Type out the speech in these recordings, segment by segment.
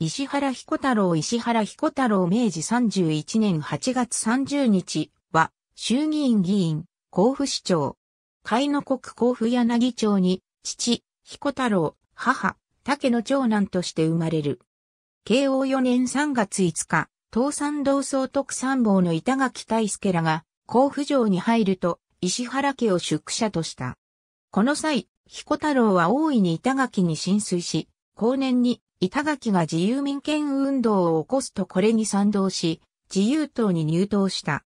石原彦太郎石原彦太郎明治31年8月30日は衆議院議員、甲府市長。海の国甲府柳町に父、彦太郎、母、竹の長男として生まれる。慶応4年3月5日、東山道総督参謀の板垣大輔らが甲府城に入ると石原家を宿舎とした。この際、彦太郎は大いに板垣に浸水し、後年に板垣が自由民権運動を起こすとこれに賛同し、自由党に入党した。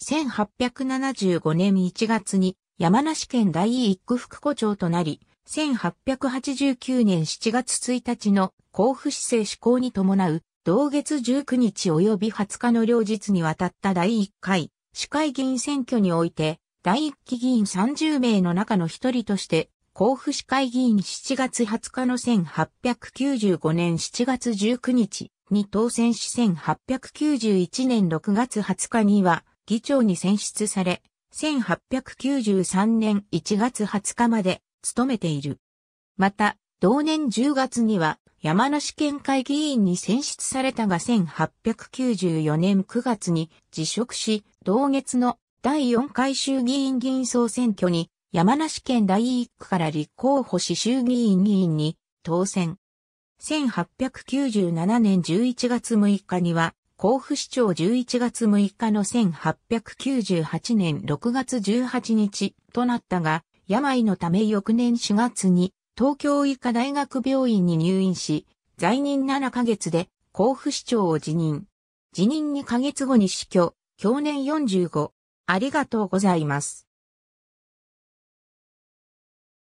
1875年1月に山梨県第一区副校長となり、1889年7月1日の甲府市政施行に伴う、同月19日及び20日の両日にわたった第1回市会議員選挙において、第1期議員30名の中の一人として甲府市会議員7月20日の1895年7月19日に当選し1891年6月20日には議長に選出され、1893年1月20日まで務めている。また、同年10月には山梨県会議員に選出されたが1894年9月に辞職し、同月の第4回衆議院議員総選挙に山梨県第1区から立候補し衆議院議員に当選。1897年11月6日には、甲府市長11月6日の1898年6月18日となったが、病のため翌年4月に東京医科大学病院に入院し、在任7ヶ月で甲府市長を辞任。辞任2ヶ月後に死去、去年45。ありがとうございます。